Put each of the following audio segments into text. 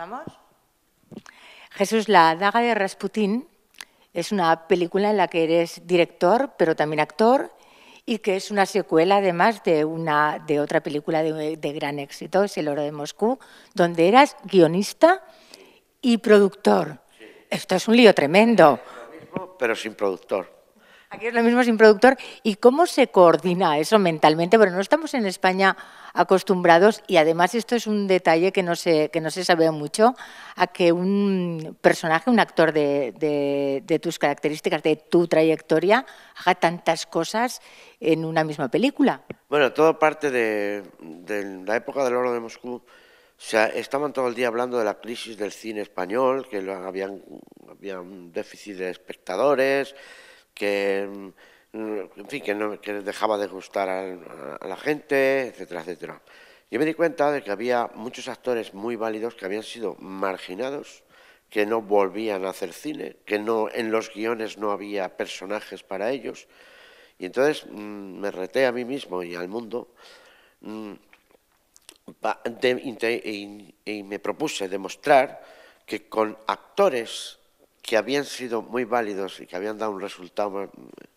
¿Vamos? Jesús, la daga de Rasputín es una película en la que eres director, pero también actor, y que es una secuela además de, una, de otra película de, gran éxito, es El Oro de Moscú, donde eras guionista y productor. Esto es un lío tremendo. Es lo mismo, pero sin productor. Aquí es lo mismo sin productor. ¿Y cómo se coordina eso mentalmente? Bueno, no estamos en España acostumbrados y además esto es un detalle que no se, que no se sabe mucho, a que un personaje, un actor de, de, tus características, de tu trayectoria, haga tantas cosas en una misma película. Bueno, todo parte de, la época del oro de Moscú. O sea, estaban todo el día hablando de la crisis del cine español, que había habían un déficit de espectadores, que en fin, que, no, dejaba de gustar a, la gente, etcétera, etcétera. Yo me di cuenta de que había muchos actores muy válidos que habían sido marginados, que no volvían a hacer cine, que no en los guiones no había personajes para ellos. Y entonces mm, me reté a mí mismo y al mundo mm, y me propuse demostrar que con actores que habían sido muy válidos y que habían dado un resultado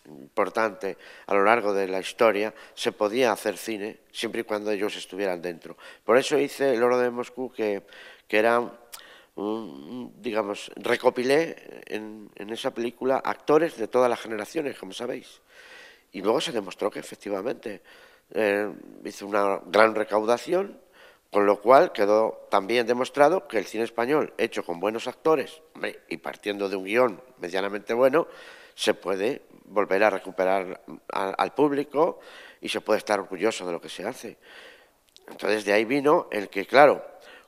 importante a lo largo de la historia, se podía hacer cine siempre y cuando ellos estuvieran dentro. Por eso hice El oro de Moscú, que, era, digamos, recopilé en, esa película actores de todas las generaciones, como sabéis. Y luego se demostró que efectivamente eh, hizo una gran recaudación con lo cual quedó también demostrado que el cine español, hecho con buenos actores y partiendo de un guión medianamente bueno, se puede volver a recuperar al público y se puede estar orgulloso de lo que se hace. Entonces de ahí vino el que, claro,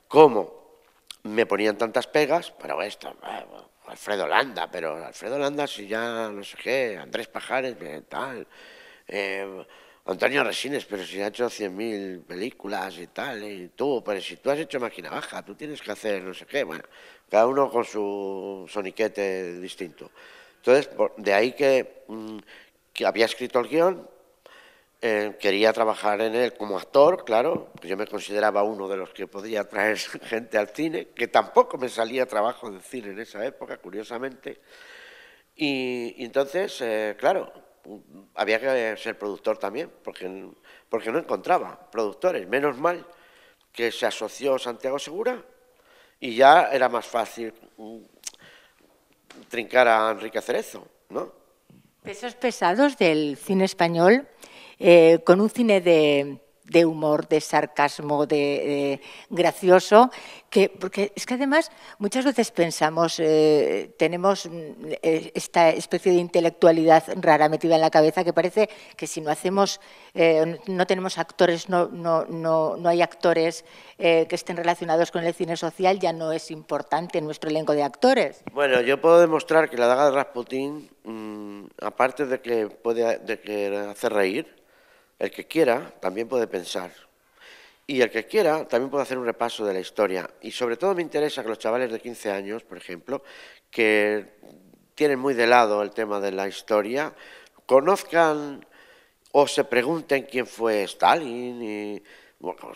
como me ponían tantas pegas, pero esto, eh, Alfredo Landa, pero Alfredo Landa si ya no sé qué, Andrés Pajares, tal. Eh, Antonio Resines, pero si ha hecho 100.000 películas y tal, y tú, pero si tú has hecho máquina baja, tú tienes que hacer no sé qué, bueno, cada uno con su soniquete distinto. Entonces, de ahí mm, que, había escrito el guión, eh, quería trabajar en él como actor, claro, pues yo me consideraba uno de los que podía traer gente al cine, que tampoco me salía trabajo de cine en esa época, curiosamente. Y, entonces, eh, claro, había que ser productor también, porque, porque no encontraba productores. Menos mal que se asoció Santiago Segura y ya era más fácil mm, trincar a Enrique Cerezo, ¿no? Pesos pesados del cine español, eh, con un cine de, de humor, de sarcasmo, de, gracioso, que, porque es que además muchas veces pensamos, eh, tenemos mm, eh, esta especie de intelectualidad rara metida en la cabeza que parece que si no hacemos, eh, no tenemos actores, no, no, hay actores que estén relacionados con el cine social, ya no es importante nuestro elenco de actores. Bueno, yo puedo demostrar que la daga de Rasputín, mm, aparte de que puede hacer reír, el que quiera también puede pensar. Y el que quiera también puede hacer un repaso de la historia. Y sobre todo me interesa que los chavales de 15 años, por ejemplo, que tienen muy de lado el tema de la historia, conozcan o se pregunten quién fue Stalin, y,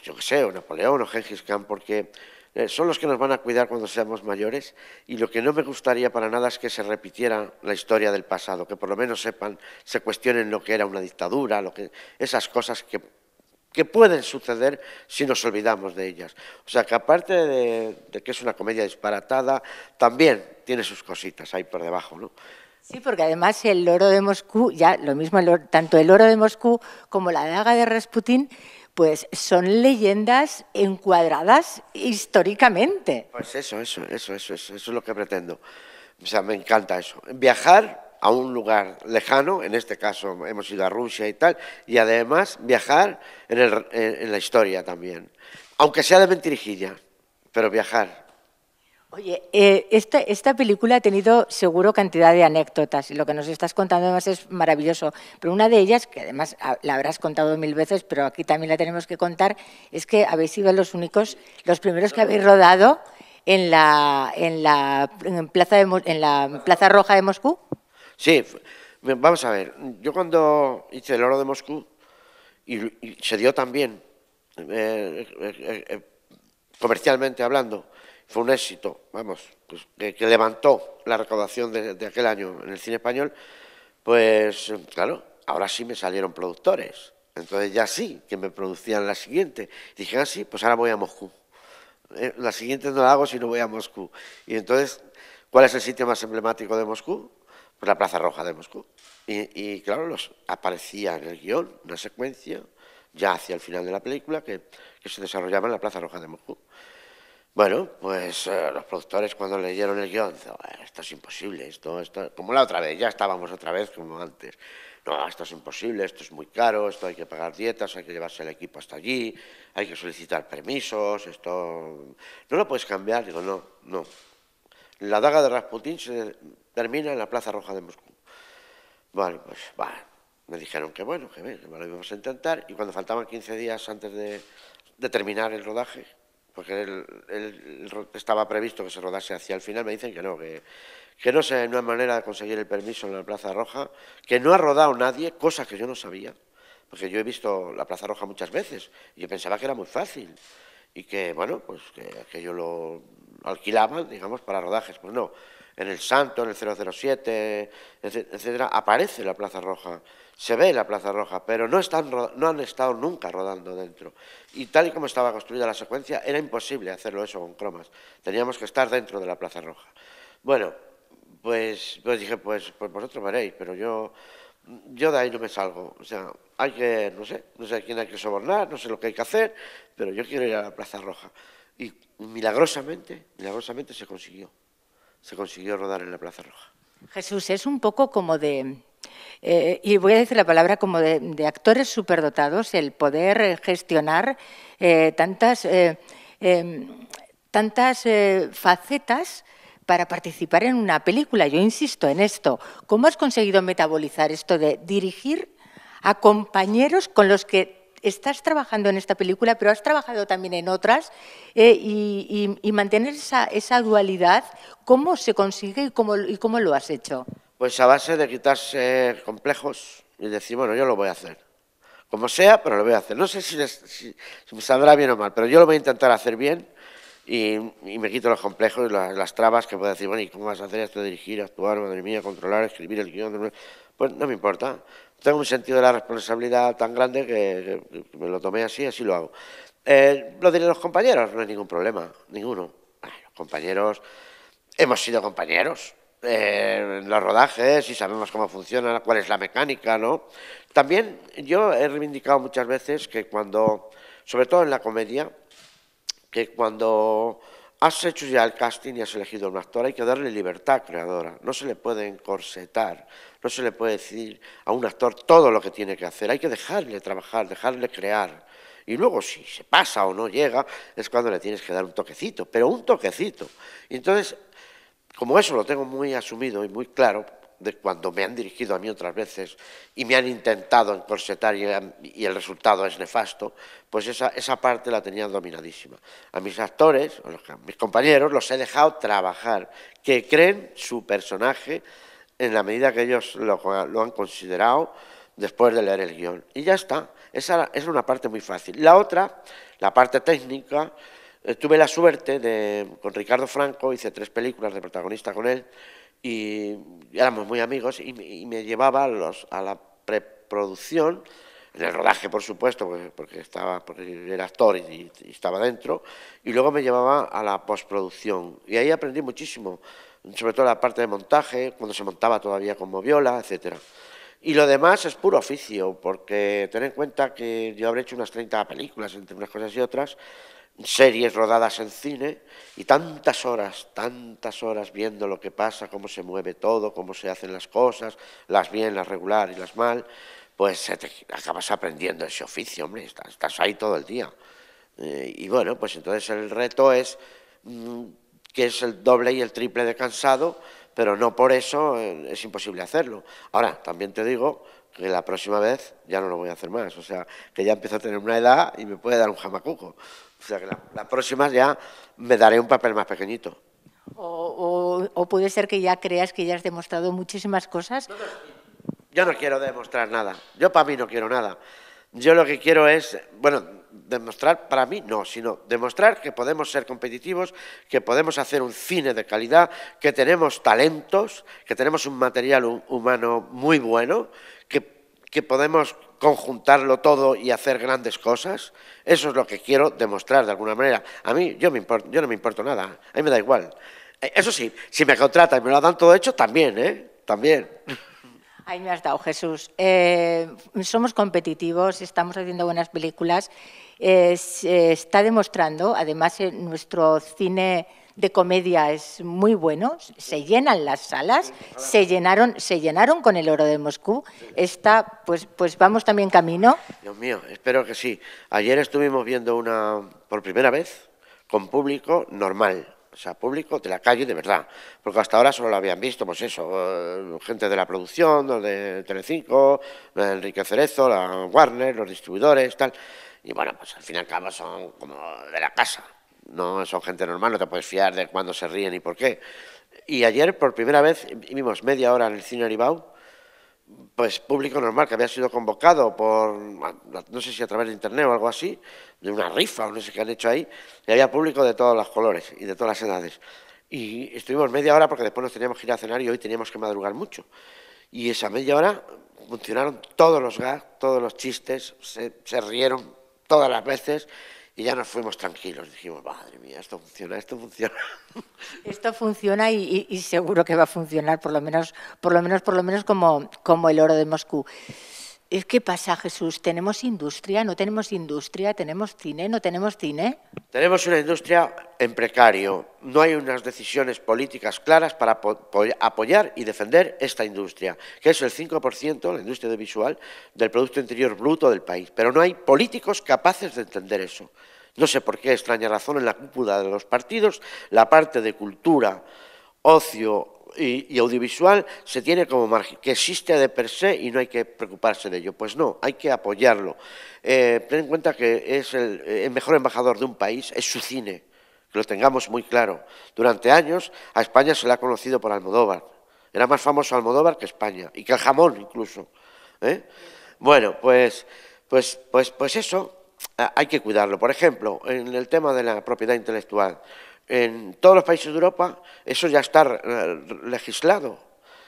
yo qué sé, o Napoleón o Gengis Khan, porque eh, son los que nos van a cuidar cuando seamos mayores y lo que no me gustaría para nada es que se repitiera la historia del pasado, que por lo menos sepan, se cuestionen lo que era una dictadura, lo que, esas cosas que, pueden suceder si nos olvidamos de ellas. O sea que aparte de, que es una comedia disparatada, también tiene sus cositas ahí por debajo, ¿no? Sí, porque además el oro de Moscú, ya lo mismo, tanto el oro de Moscú como la daga de Rasputín pues son leyendas encuadradas históricamente. Pues eso, eso, eso, eso, eso, es lo que pretendo. O sea, me encanta eso. Viajar a un lugar lejano, en este caso hemos ido a Rusia y tal, y además viajar en, en la historia también. Aunque sea de mentirijilla, pero viajar. Oye, eh, esta, película ha tenido seguro cantidad de anécdotas y lo que nos estás contando además es maravilloso, pero una de ellas, que además ah, la habrás contado mil veces, pero aquí también la tenemos que contar, es que habéis sido los únicos, los primeros que habéis rodado en la, plaza, en Roja de Moscú. Sí, vamos a ver, yo cuando hice el oro de Moscú, y, se dio también, eh, eh, comercialmente hablando, fue un éxito, vamos, pues, que, levantó la recaudación de, aquel año en el cine español, pues claro, ahora sí me salieron productores. Entonces ya sí, que me producían la siguiente. Dije, ah, sí, pues ahora voy a Moscú. Eh, la siguiente no la hago si no voy a Moscú. Y entonces, ¿cuál es el sitio más emblemático de Moscú? Pues la Plaza Roja de Moscú. Y, claro, los, aparecía en el guión una secuencia ya hacia el final de la película que se desarrollaba en la Plaza Roja de Moscú. Bueno, pues eh, los productores cuando leyeron el guión, esto es imposible, esto, esto, como la otra vez, ya estábamos otra vez como antes. No, esto es imposible, esto es muy caro, esto hay que pagar dietas, hay que llevarse el equipo hasta allí, hay que solicitar permisos, esto... No lo puedes cambiar, digo, no, no. La daga de Rasputín se termina en la Plaza Roja de Moscú. Bueno, pues va. Me dijeron que bueno, que, bien, que lo íbamos a intentar y cuando faltaban 15 días antes de terminar el rodaje, porque él, estaba previsto que se rodase hacia el final, me dicen que no, que, no hay manera de conseguir el permiso en la Plaza Roja, que no ha rodado nadie, cosa que yo no sabía, porque yo he visto la Plaza Roja muchas veces y yo pensaba que era muy fácil y que, bueno, pues que, yo lo alquilaba digamos, para rodajes, pues no, en el Santo, en el 007, etcétera, aparece la Plaza Roja se ve la Plaza Roja, pero no, han estado nunca rodando dentro. Y tal y como estaba construida la secuencia, era imposible hacerlo eso con cromas. Teníamos que estar dentro de la Plaza Roja. Bueno, pues, pues dije, pues, pues vosotros veréis, pero yo, yo de ahí no me salgo. O sea, hay que, no sé, no sé a quién hay que sobornar, no sé lo que hay que hacer, pero yo quiero ir a la Plaza Roja. Y milagrosamente, milagrosamente se consiguió. Se consiguió rodar en la Plaza Roja. Jesús, es un poco como de eh, y voy a decir la palabra como de, actores superdotados, el poder eh, gestionar eh, tantas, em, facetas para participar en una película. Yo insisto en esto. ¿Cómo has conseguido metabolizar esto de dirigir a compañeros con los que estás trabajando en esta película, pero has trabajado también en otras, y, mantener esa, dualidad, ¿cómo se consigue y cómo lo has hecho? pues a base de quitarse complejos y decir, bueno, yo lo voy a hacer. Como sea, pero lo voy a hacer. No sé si, me saldrá bien o mal, pero yo lo voy a intentar hacer bien y, me quito los complejos y las, trabas que puedo decir, bueno, ¿y cómo vas a hacer esto? Dirigir, actuar, madre mía, controlar, escribir el guión. Pues no me importa. Tengo un sentido de la responsabilidad tan grande que, me lo tomé así, así lo hago. Eh, lo a los compañeros, no hay ningún problema, ninguno. los compañeros, hemos sido compañeros en eh, los rodajes y sabemos cómo funciona, cuál es la mecánica, ¿no? También yo he reivindicado muchas veces que cuando, sobre todo en la comedia, que cuando has hecho ya el casting y has elegido a un actor, hay que darle libertad creadora. No se le puede encorsetar, no se le puede decir a un actor todo lo que tiene que hacer. Hay que dejarle trabajar, dejarle crear. Y luego, si se pasa o no llega, es cuando le tienes que dar un toquecito, pero un toquecito. Y entonces, como eso lo tengo muy asumido y muy claro, de cuando me han dirigido a mí otras veces y me han intentado encorsetar y, el resultado es nefasto, pues esa, esa parte la tenía dominadísima. A mis actores, a mis compañeros, los he dejado trabajar, que creen su personaje en la medida que ellos lo, lo han considerado después de leer el guión. Y ya está, esa es una parte muy fácil. La otra, la parte técnica, eh, tuve la suerte de, con Ricardo Franco, hice tres películas de protagonista con él y éramos muy amigos y, me llevaba a, los, a la preproducción, en el rodaje por supuesto, porque, estaba, era actor y, estaba dentro, y luego me llevaba a la postproducción y ahí aprendí muchísimo, sobre todo la parte de montaje, cuando se montaba todavía con moviola, etcétera. Y lo demás es puro oficio, porque ten en cuenta que yo habré hecho unas 30 películas entre unas cosas y otras, series rodadas en cine y tantas horas, tantas horas viendo lo que pasa, cómo se mueve todo, cómo se hacen las cosas, las bien, las regular y las mal, pues te acabas aprendiendo ese oficio, hombre, estás, ahí todo el día. Eh, y bueno, pues entonces el reto es mm, que es el doble y el triple de cansado, pero no por eso eh, es imposible hacerlo. Ahora, también te digo que la próxima vez ya no lo voy a hacer más, o sea, que ya empiezo a tener una edad y me puede dar un jamacuco. O sea, que la, próxima ya me daré un papel más pequeñito. O, puede ser que ya creas que ya has demostrado muchísimas cosas. yo no quiero demostrar nada. Yo para mí no quiero nada. Yo lo que quiero es, bueno, demostrar para mí, no, sino demostrar que podemos ser competitivos, que podemos hacer un cine de calidad, que tenemos talentos, que tenemos un material humano muy bueno, que, que podemos conjuntarlo todo y hacer grandes cosas. Eso es lo que quiero demostrar de alguna manera. A mí yo, me yo no me importo nada, a mí me da igual. Eh, eso sí, si me contratan y me lo dan todo hecho, también, ¿eh? También. Ahí me has dado, Jesús. Eh, somos competitivos, estamos haciendo buenas películas. se eh, está demostrando, además, eh, nuestro cine de comedia es muy bueno, se llenan las salas, se llenaron, se llenaron con el oro de Moscú. Está, pues, pues vamos también camino. Dios mío, espero que sí. Ayer estuvimos viendo una, por primera vez, con público normal, o sea, público de la calle de verdad, porque hasta ahora solo lo habían visto, pues eso, eh, gente de la producción, de Telecinco, Enrique Cerezo, la Warner, los distribuidores, tal, y bueno, pues al fin y al cabo son como de la casa, no son gente normal, no te puedes fiar de cuándo se ríen y por qué. Y ayer, por primera vez, vimos media hora en el cine Aribau, pues público normal que había sido convocado por, no sé si a través de internet o algo así, de una rifa o no sé qué han hecho ahí, y había público de todos los colores y de todas las edades. Y estuvimos media hora porque después nos teníamos que ir a cenar y hoy teníamos que madrugar mucho. Y esa media hora funcionaron todos los gas, todos los chistes, se rieron todas las veces y ya nos fuimos tranquilos, dijimos, madre mía, esto funciona, esto funciona. Esto funciona y, seguro que va a funcionar, por lo menos, por lo menos, por lo menos como, como el oro de Moscú. ¿Qué pasa, Jesús, ¿tenemos industria? ¿No tenemos industria? ¿Tenemos cine? ¿No tenemos cine? Tenemos una industria en precario. No hay unas decisiones políticas claras para apoyar y defender esta industria, que es el 5%, la industria de visual, del Producto Interior Bruto del país. Pero no hay políticos capaces de entender eso. No sé por qué extraña razón en la cúpula de los partidos, la parte de cultura, ocio, y, audiovisual se tiene como margen, que existe de per se y no hay que preocuparse de ello. Pues no, hay que apoyarlo. Eh, ten en cuenta que es eh, el, mejor embajador de un país, es su cine, que lo tengamos muy claro. Durante años a España se le ha conocido por Almodóvar. Era más famoso Almodóvar que España, y que el jamón incluso. ¿eh? Bueno, pues, pues, pues, pues eso hay que cuidarlo. Por ejemplo, en el tema de la propiedad intelectual en todos los países de Europa eso ya está eh, legislado.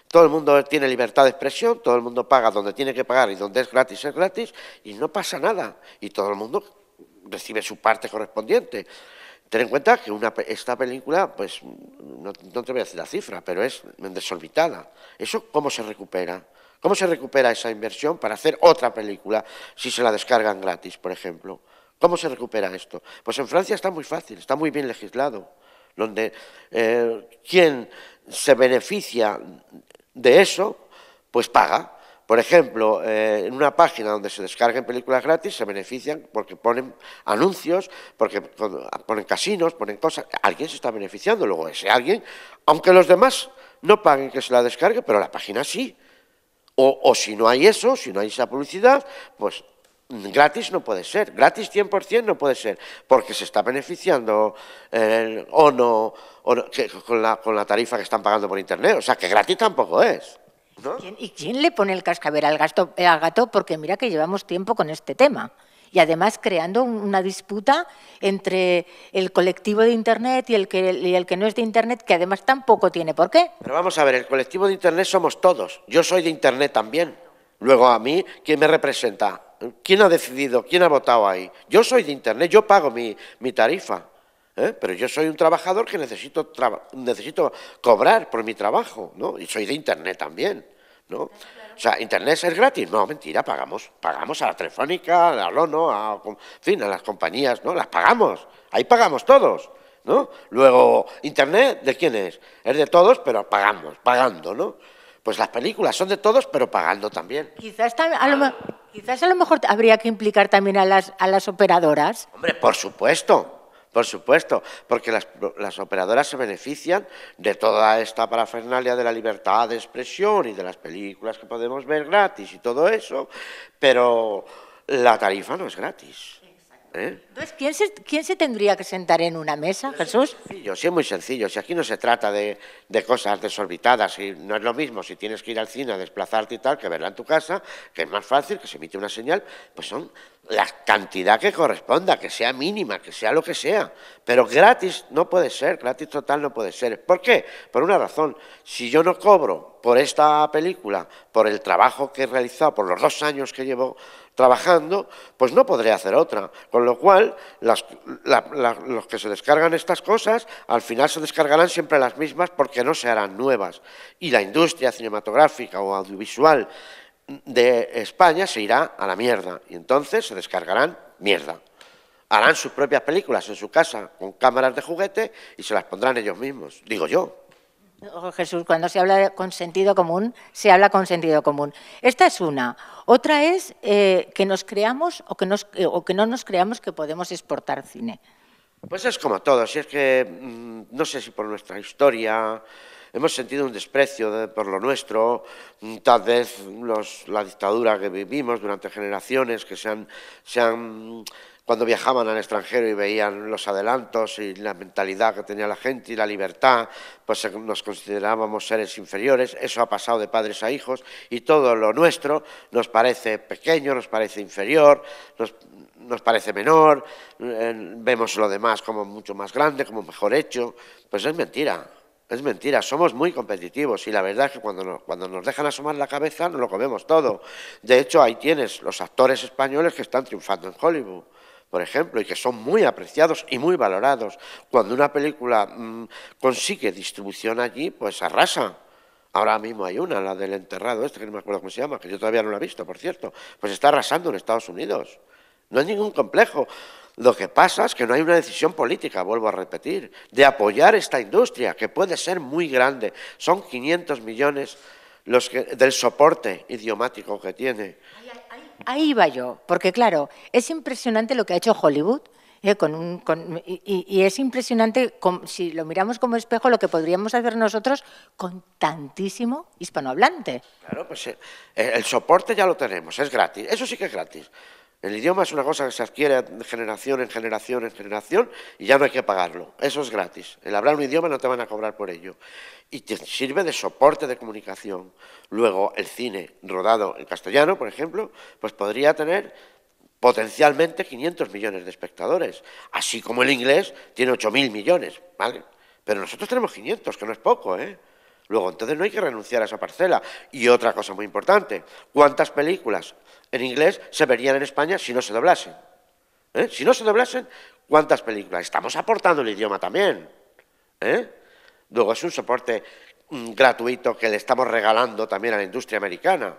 Todo el mundo tiene libertad de expresión, todo el mundo paga donde tiene que pagar y donde es gratis es gratis y no pasa nada. Y todo el mundo recibe su parte correspondiente. Ten en cuenta que esta película, pues no, te voy a decir la cifra, pero es desorbitada. ¿Eso cómo se recupera? ¿Cómo se recupera esa inversión para hacer otra película si se la descargan gratis, por ejemplo? ¿Cómo se recupera esto? Pues en Francia está muy fácil, está muy bien legislado, donde eh, quien se beneficia de eso, pues paga. Por ejemplo, eh, en una página donde se descarguen películas gratis se benefician porque ponen anuncios, porque ponen casinos, ponen cosas. Alguien se está beneficiando. Luego ese alguien, aunque los demás no paguen que se la descargue, pero la página sí. o si no hay eso, si no hay esa publicidad, pues gratis no puede ser, gratis 100% no puede ser, porque se está beneficiando o no, con, la, tarifa que están pagando por Internet. O sea, que gratis tampoco es. ¿Y quién le pone el cascabel al, gato? Porque mira que llevamos tiempo con este tema. Y además creando una disputa entre el colectivo de Internet y el, que, y el que no es de Internet, que además tampoco tiene por qué. Pero vamos a ver, el colectivo de Internet somos todos. Yo soy de Internet también. Luego a mí, ¿quién me representa? ¿Quién ha decidido? ¿Quién ha votado ahí? Yo soy de Internet, yo pago mi, tarifa, ¿eh? pero yo soy un trabajador que necesito, necesito cobrar por mi trabajo, ¿no? Y soy de Internet también, ¿no? O sea, ¿Internet es gratis? No, mentira, pagamos. Pagamos a la Telefónica, a la Lono, a, en fin, a las compañías, ¿no? Las pagamos, ahí pagamos todos, ¿no? Luego, ¿Internet de quién es? Es de todos, pero pagamos, pagando, ¿no? pues las películas son de todos, pero pagando también. Quizás, a, lo, mejor habría que implicar también a las, a las operadoras. Hombre, por supuesto. Por supuesto, porque las, operadoras se benefician de toda esta parafernalia de la libertad de expresión y de las películas que podemos ver gratis y todo eso, pero la tarifa no es gratis. ¿Eh? Entonces, ¿quién se, ¿quién se, tendría que sentar en una mesa, Jesús? sí, es muy sencillo. Si aquí no se trata de, de, cosas desorbitadas, y no es lo mismo si tienes que ir al cine a desplazarte y tal, que verla en tu casa, que es más fácil, que se emite una señal, pues son la cantidad que corresponda, que sea mínima, que sea lo que sea. Pero gratis no puede ser, gratis total no puede ser. ¿Por qué? Por una razón. Si yo no cobro por esta película, por el trabajo que he realizado, por los dos años que llevo trabajando, pues no podré hacer otra. Con lo cual, las, los que se descargan estas cosas, al final se descargarán siempre las mismas porque no se harán nuevas. Y la industria cinematográfica o audiovisual de España se irá a la mierda. Y entonces se descargarán mierda. Harán sus propias películas en su casa con cámaras de juguete y se las pondrán ellos mismos, digo yo. Oh, Jesús, cuando se habla con sentido común, se habla con sentido común. Esta es una. Otra es eh, que nos creamos o que, eh, que no nos creamos que podemos exportar cine. Pues es como todo, si es que mm, no sé si por nuestra historia hemos sentido un desprecio por lo nuestro, mm, tal vez los, la dictadura que vivimos durante generaciones que se se han cuando viajaban al extranjero y veían los adelantos y la mentalidad que tenía la gente y la libertad, pues nos considerábamos seres inferiores. Eso ha pasado de padres a hijos y todo lo nuestro nos parece pequeño, nos parece inferior, nos, parece menor, eh, vemos lo demás como mucho más grande, como mejor hecho. Pues es mentira. Es mentira, somos muy competitivos y la verdad es que cuando nos, cuando nos dejan asomar la cabeza nos lo comemos todo. De hecho, ahí tienes los actores españoles que están triunfando en Hollywood por ejemplo, y que son muy apreciados y muy valorados. Cuando una película mm, consigue distribución allí, pues arrasa. Ahora mismo hay una, la del enterrado este, que no me acuerdo cómo se llama, que yo todavía no la he visto, por cierto. Pues está arrasando en Estados Unidos. No es ningún complejo. Lo que pasa es que no hay una decisión política, vuelvo a repetir, de apoyar esta industria, que puede ser muy grande. Son 500 millones los que, del soporte idiomático que tiene ahí iba yo, porque claro, es impresionante lo que ha hecho Hollywood. Eh, y, es impresionante, si lo miramos como espejo, lo que podríamos hacer nosotros con tantísimo hispanohablante. Claro, pues eh, el soporte ya lo tenemos, es gratis, eso sí que es gratis. El idioma es una cosa que se adquiere de generación en generación en generación y ya no hay que pagarlo. Eso es gratis. El hablar un idioma no te van a cobrar por ello. Y te sirve de soporte de comunicación. Luego, el cine rodado en castellano, por ejemplo, pues podría tener potencialmente 500 millones de espectadores. Así como el inglés tiene 8.000 millones, ¿vale? Pero nosotros tenemos 500, que no es poco, ¿eh? Luego, entonces no hay que renunciar a esa parcela. Y otra cosa muy importante, ¿cuántas películas en inglés se verían en España si no se doblasen? ¿Eh? Si no se doblasen, ¿cuántas películas? Estamos aportando el idioma también. ¿eh? Luego, es un soporte mm, gratuito que le estamos regalando también a la industria americana.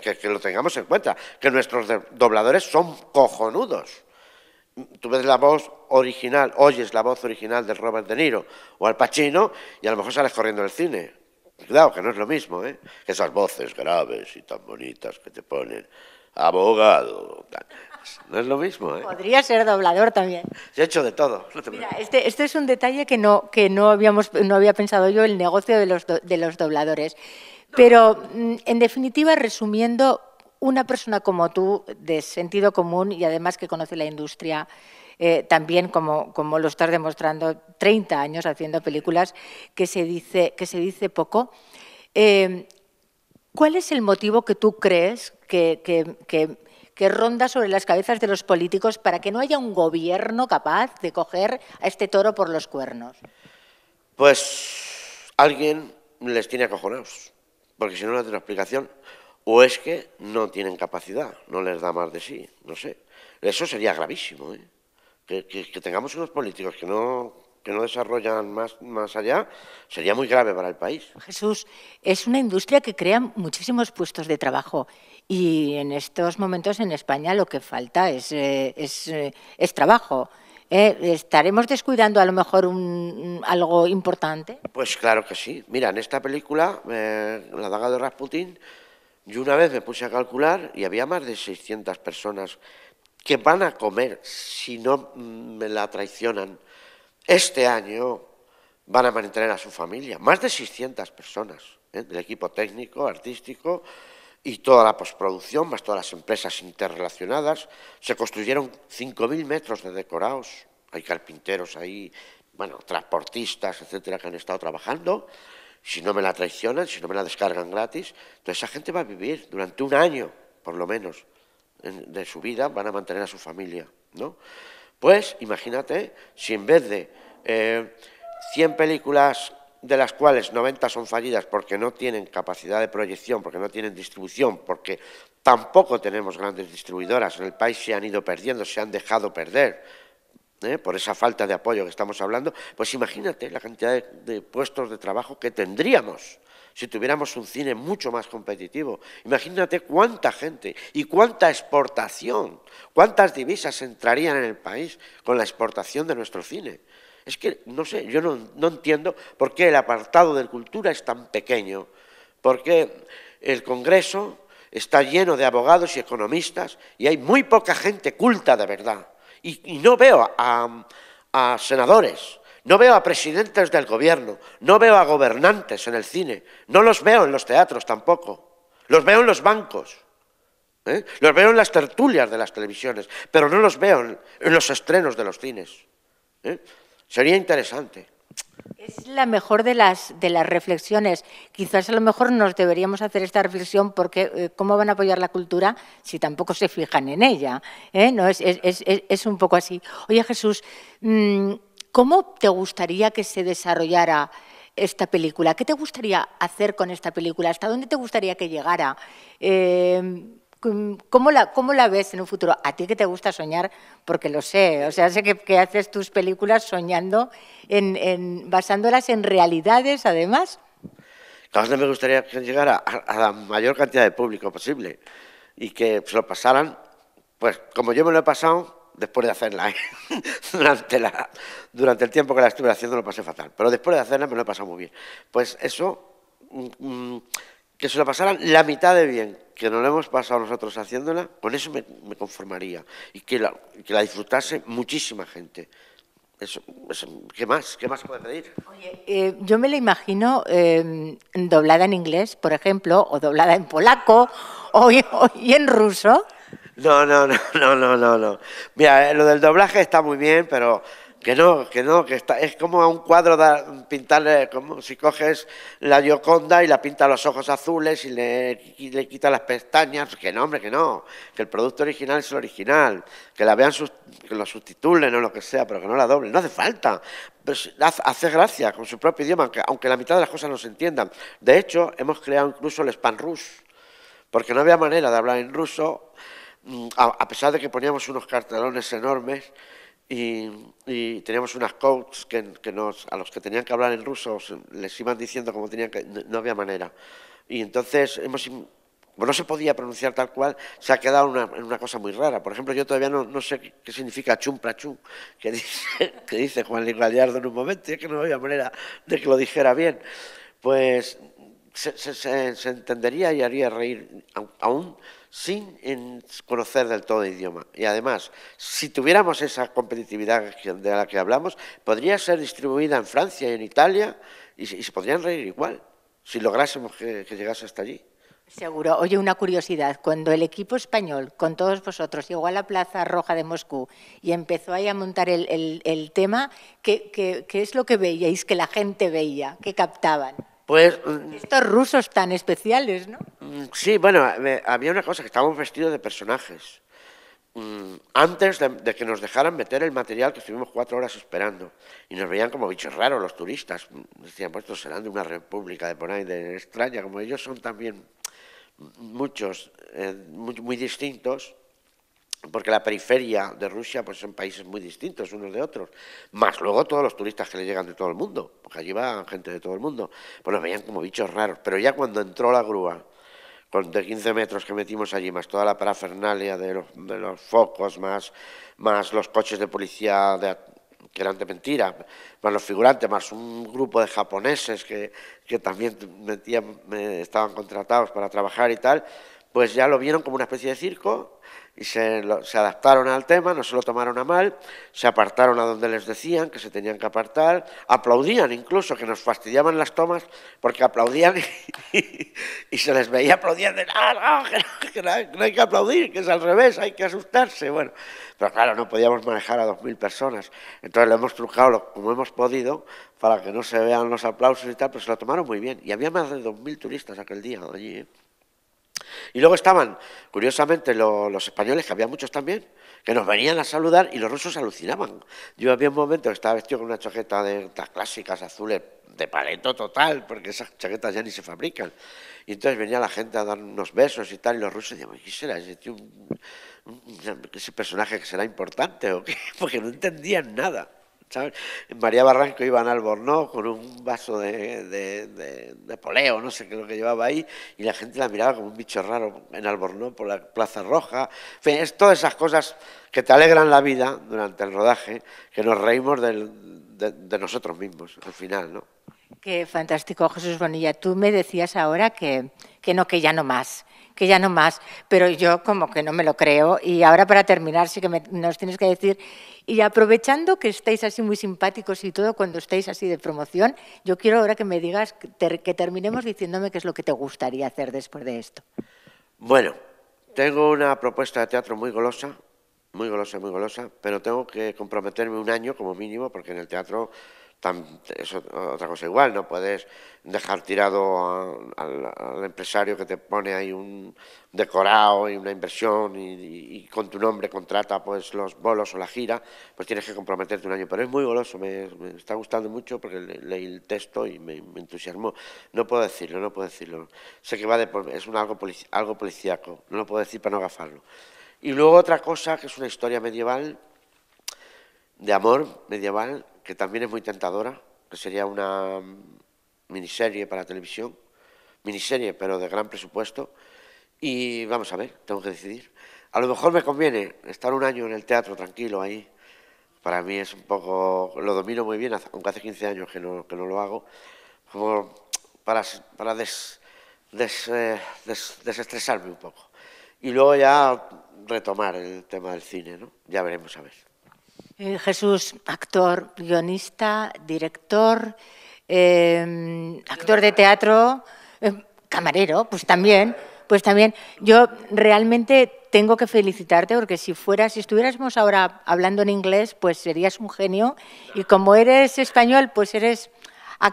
Que, que lo tengamos en cuenta, que nuestros dobladores son cojonudos tú ves la voz original, oyes la voz original de Robert De Niro o Al Pacino y a lo mejor sales corriendo al cine. Claro que no es lo mismo, ¿eh? esas voces graves y tan bonitas que te ponen. Abogado. No es lo mismo, ¿eh? Podría ser doblador también. Se ha hecho de todo. Mira, este, este, es un detalle que no, que no, habíamos, no había pensado yo, el negocio de los, de los dobladores. Pero, mm, en definitiva, resumiendo, una persona como tú, de sentido común y además que conoce la industria eh, también, como, lo estás demostrando, 30 años haciendo películas, que se dice, que se dice poco. Em, ¿Cuál es el motivo que tú crees que, que, ronda sobre las cabezas de los políticos para que no haya un gobierno capaz de coger a este toro por los cuernos? Pues alguien les tiene acojonados, porque si no, no tiene explicación o es que no tienen capacidad, no les da más de sí, no sé. Eso sería gravísimo, ¿eh? que, tengamos unos políticos que no, que no desarrollan más, más allá, sería muy grave para el país. Jesús, es una industria que crea muchísimos puestos de trabajo y en estos momentos en España lo que falta es, eh, es, eh, es trabajo. ¿Estaremos descuidando a lo mejor un, algo importante? Pues claro que sí. Mira, en esta película, La daga de Rasputín, yo una vez me puse a calcular y había más de 600 personas que van a comer, si no me la traicionan, este año van a mantener a su familia. Más de 600 personas ¿eh? del equipo técnico, artístico y toda la postproducción, más todas las empresas interrelacionadas. Se construyeron 5.000 metros de decorados. Hay carpinteros ahí, bueno, transportistas, etcétera, que han estado trabajando si no me la traicionan, si no me la descargan gratis, entonces esa gente va a vivir durante un año, por lo menos, de su vida, van a mantener a su familia, ¿no? Pues imagínate, si en vez de 100 eh, películas de las cuales 90 son fallidas porque no tienen capacidad de proyección, porque no tienen distribución, porque tampoco tenemos grandes distribuidoras, en el país se han ido perdiendo, se han dejado perder, ¿eh? por esa falta de apoyo que estamos hablando, pues imagínate la cantidad de, puestos de trabajo que tendríamos si tuviéramos un cine mucho más competitivo. Imagínate cuánta gente y cuánta exportación, cuántas divisas entrarían en el país con la exportación de nuestro cine. Es que, no sé, yo no, entiendo por qué el apartado de cultura es tan pequeño, Porque el Congreso está lleno de abogados y economistas y hay muy poca gente culta de verdad. Y, no veo a, senadores, no veo a presidentes del gobierno, no veo a gobernantes en el cine, no los veo en los teatros tampoco, los veo en los bancos. ¿eh? Los veo en las tertulias de las televisiones, pero no los veo en, los estrenos de los cines. ¿eh? Sería interesante. Es la mejor de las, de las reflexiones. Quizás a lo mejor nos deberíamos hacer esta reflexión porque eh, ¿cómo van a apoyar la cultura si tampoco se fijan en ella? ¿Eh? No, es, un poco así. Oye Jesús, mm, ¿cómo te gustaría que se desarrollara esta película? ¿Qué te gustaría hacer con esta película? ¿Hasta dónde te gustaría que llegara? Eh, ¿Cómo la, ¿Cómo la ves en un futuro? A ti que te gusta soñar, porque lo sé, o sea, sé que, haces tus películas soñando, en, basándolas en realidades además. Cada me gustaría llegar a, a, la mayor cantidad de público posible y que se lo pasaran, pues como yo me lo he pasado después de hacerla, ¿eh? durante, la, durante el tiempo que la estuve haciendo lo pasé fatal, pero después de hacerla me lo he pasado muy bien. Pues eso... Mm, mm, que se la pasaran la mitad de bien que no lo hemos pasado nosotros haciéndola, con eso me, conformaría. Y que la, disfrutase muchísima gente. Eso, ¿Qué más? ¿Qué más puede pedir? Oye, eh, yo me la imagino em, doblada en inglés, por ejemplo, o doblada en polaco, o, y en ruso. No, no, no, no, no, no. Mira, eh, lo del doblaje está muy bien, pero que no, que no, que está, es como a un cuadro de, pintarle, como si coges la Gioconda y la pinta los ojos azules y le, quita las pestañas, que no, hombre, que no, que el producto original es el original, que la vean, que lo sustitulen o lo que sea, pero que no la doble no hace falta, pues, hace gracia con su propio idioma, aunque, la mitad de las cosas no se entiendan. De hecho, hemos creado incluso el span rus, porque no había manera de hablar en ruso, mm, a pesar de que poníamos unos cartelones enormes, y, teníamos unas coaches que, nos, a los que tenían que hablar en ruso les iban diciendo como tenían que, no había manera. Y entonces hemos, no se podía pronunciar tal cual, se ha quedado una, en una cosa muy rara. Por ejemplo, yo todavía no, sé qué significa chum pra que dice, que dice Juan Luis Gallardo en un momento, y es que no había manera de que lo dijera bien. Pues se, se entendería y haría reír aún sin conocer del todo el idioma. Y además, si tuviéramos esa competitividad de la que hablamos, podría ser distribuida en Francia y en Italia y, se podrían reír igual, si lográsemos que, llegase hasta allí. Seguro. Oye, una curiosidad. Cuando el equipo español, con todos vosotros, llegó a la Plaza Roja de Moscú y empezó ahí a montar el, tema, ¿qué, qué, es lo que veíais, que la gente veía, que captaban? Pues... Estos rusos tan especiales, ¿no? Mm, sí, bueno, había una cosa, que estábamos vestidos de personajes. Mm, antes de, que nos dejaran meter el material que estuvimos cuatro horas esperando. Y nos veían como bichos raros los turistas. Mm, decían, pues estos serán de una república de por ahí, extraña, como ellos son también muchos, eh, muy distintos porque la periferia de Rusia pues son países muy distintos unos de otros, más luego todos los turistas que le llegan de todo el mundo, porque allí va gente de todo el mundo, pues nos veían como bichos raros, pero ya cuando entró la grúa, con de 15 metros que metimos allí, más toda la parafernalia de los, focos, más, más los coches de policía que eran de mentira, más los figurantes, más un grupo de japoneses que, que también metían, estaban contratados para trabajar y tal, pues ya lo vieron como una especie de circo y se, adaptaron al tema, no se lo tomaron a mal, se apartaron a donde les decían que se tenían que apartar, aplaudían incluso, que nos fastidiaban las tomas porque aplaudían y, se les veía aplaudiendo, ¡Ah, no, que no, hay que aplaudir, que es al revés, hay que asustarse. Bueno, pero claro, no podíamos manejar a 2.000 personas, entonces lo hemos trucado como hemos podido para que no se vean los aplausos y tal, pero se lo tomaron muy bien. Y había más de 2.000 turistas aquel día allí. ¿eh? Y luego estaban, curiosamente, los, españoles, que había muchos también, que nos venían a saludar y los rusos alucinaban. Yo había un momento que estaba vestido con una chaqueta de estas clásicas azules, de paleto total, porque esas chaquetas ya ni se fabrican. Y entonces venía la gente a dar unos besos y tal, y los rusos decían, ¿qué será ese ¿Ese personaje que será importante o qué? Porque no entendían nada. María Barranco iban en Albornoz con un vaso de, poleo, no sé qué lo que llevaba ahí, y la gente la miraba como un bicho raro en Albornoz por la Plaza Roja. En fin, es todas esas cosas que te alegran la vida durante el rodaje, que nos reímos de, nosotros mismos al final, ¿no? Qué fantástico, Jesús Bonilla. Tú me decías ahora que, que no, que ya no más que ya no más, pero yo como que no me lo creo. Y ahora para terminar, sí que nos tienes que decir, y aprovechando que estáis así muy simpáticos y todo cuando estáis así de promoción, yo quiero ahora que me digas, que terminemos diciéndome qué es lo que te gustaría hacer después de esto. Bueno, tengo una propuesta de teatro muy golosa, muy golosa, muy golosa, pero tengo que comprometerme un año como mínimo, porque en el teatro es otra cosa igual, no puedes dejar tirado al, empresario que te pone ahí un decorado y una inversión y, con tu nombre contrata pues los bolos o la gira, pues tienes que comprometerte un año. Pero es muy goloso, me, está gustando mucho porque leí el texto y me, entusiasmó. No puedo decirlo, no puedo decirlo. Sé que va de, es un algo, algo policíaco, no lo puedo decir para no gafarlo. Y luego otra cosa que es una historia medieval de amor medieval, que también es muy tentadora, que sería una miniserie para televisión, miniserie pero de gran presupuesto, y vamos a ver, tengo que decidir. A lo mejor me conviene estar un año en el teatro tranquilo ahí. Para mí es un poco, lo domino muy bien, aunque hace 15 años que no, que no lo hago, como para, para eh, desestresarme un poco. Y luego ya retomar el tema del cine, ¿no? Ya veremos a ver. Eh, Jesús, actor, guionista, director, em, actor de teatro, em, camarero, pues también, pues también. Yo realmente tengo que felicitarte porque si fueras, si estuviéramos ahora hablando en inglés, pues serías un genio y como eres español, pues eres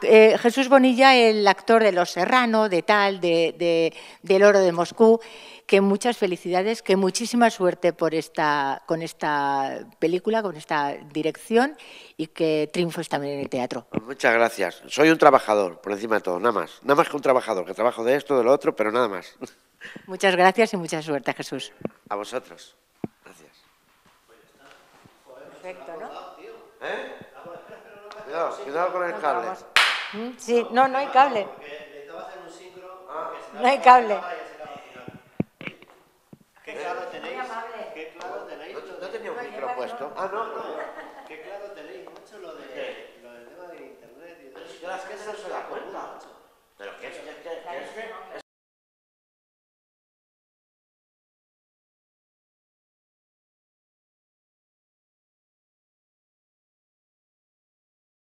eh, Jesús Bonilla, el actor de Los Serrano, de Tal, de, de, del Oro de Moscú, que muchas felicidades, que muchísima suerte por esta, con esta película, con esta dirección y que triunfes también en el teatro. Pues muchas gracias. Soy un trabajador, por encima de todo, nada más. Nada más que un trabajador, que trabajo de esto, de lo otro, pero nada más. Muchas gracias y mucha suerte, Jesús. A vosotros. Gracias. Perfecto, ¿no? ¿Eh? Cuidado, cuidado con el cable. ¿Mm? Sí, no, no hay cable. No hay cable. ¿Qué claro tenéis? ¿Qué claro tenéis? No tenía un micro puesto. Ah, no, no. ¿Qué claro tenéis? Mucho lo del tema de internet. Yo las que eso se da cuenta. Pero que es que...